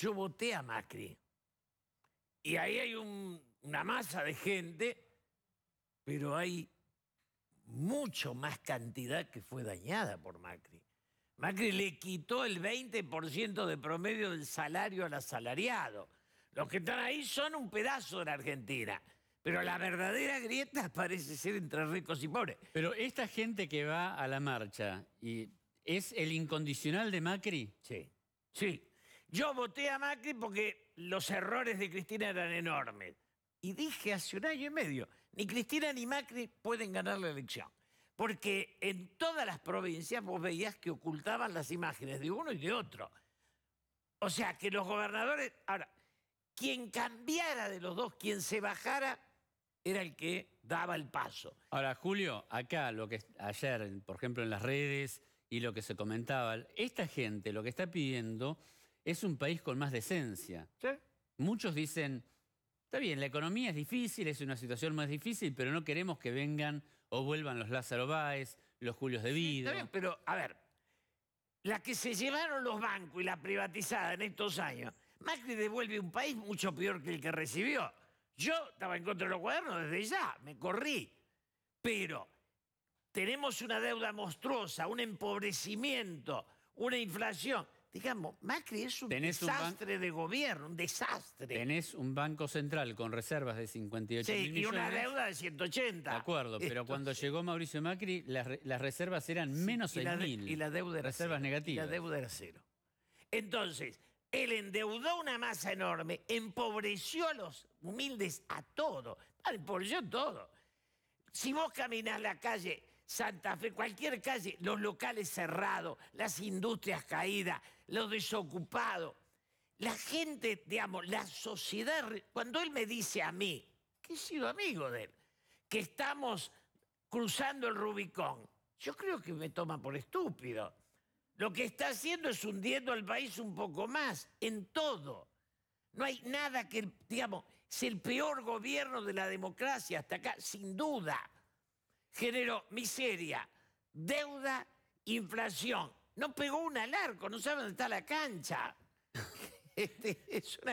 yo voté a Macri. Y ahí hay una masa de gente, pero hay mucho más cantidad que fue dañada por Macri. Macri le quitó el 20% de promedio del salario al asalariado. Los que están ahí son un pedazo de la Argentina. Pero la verdadera grieta parece ser entre ricos y pobres. Pero esta gente que va a la marcha, y ¿es el incondicional de Macri? Sí. Sí. Yo voté a Macri porque los errores de Cristina eran enormes. Y dije hace un año y medio, ni Cristina ni Macri pueden ganar la elección. Porque en todas las provincias vos veías que ocultaban las imágenes de uno y de otro. O sea, que los gobernadores... Ahora, quien cambiara de los dos, quien se bajara, era el que daba el paso. Ahora, Julio, acá lo que ayer, por ejemplo, en las redes y lo que se comentaba, esta gente lo que está pidiendo es un país con más decencia. Muchos dicen, está bien, la economía es difícil, es una situación más difícil, pero no queremos que vengan o vuelvan los Lázaro Báez, los Julios de Vida. pero a ver, la que se llevaron los bancos y la privatizada en estos años, Macri devuelve un país mucho peor que el que recibió. Yo estaba en contra de los cuadernos desde ya, me corrí. Pero tenemos una deuda monstruosa, un empobrecimiento, una inflación digamos, Macri es un desastre de gobierno, un desastre. Tenés un banco central con reservas de 58 mil millones. y una deuda de 180. De acuerdo, pero cuando llegó Mauricio Macri, las, reservas eran menos de mil. Y la deuda era Reservas negativas. la deuda era cero. Entonces, él endeudó una masa enorme, empobreció a los humildes a todo, empobreció todo. Si vos caminás la calle Santa Fe, cualquier calle, los locales cerrados, las industrias caídas, los desocupados. La gente, digamos, la sociedad, cuando él me dice a mí, que he sido amigo de él, que estamos cruzando el Rubicón, yo creo que me toma por estúpido. Lo que está haciendo es hundiendo al país un poco más, en todo. No hay nada que, digamos, es el peor gobierno de la democracia hasta acá, sin duda generó miseria, deuda, inflación. No pegó un alarco no sabe dónde está la cancha. Este,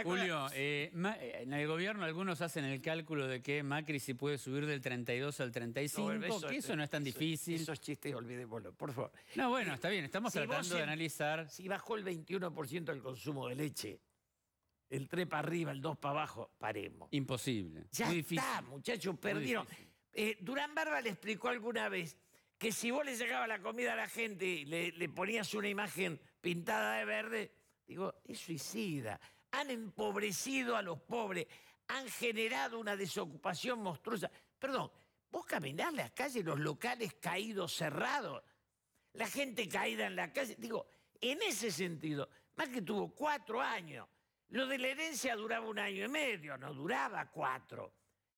Julio, eh, eh, en el gobierno algunos hacen el cálculo de que Macri si puede subir del 32 al 35, eso, que eso no es tan difícil. Esos chistes, olvidémoslo, por favor. No, bueno, está bien, estamos tratando de analizar... Si bajó el 21% el consumo de leche, el 3 para arriba, el 2 para abajo, paremos. Imposible. Ya está, muchachos, perdieron. Eh, Durán Barba le explicó alguna vez que si vos le llegabas la comida a la gente y le, ponías una imagen pintada de verde, digo, es suicida. Han empobrecido a los pobres, han generado una desocupación monstruosa. Perdón, vos caminás las calles, los locales caídos, cerrados, la gente caída en la calle. Digo, en ese sentido, más que tuvo cuatro años. Lo de la herencia duraba un año y medio, no duraba cuatro.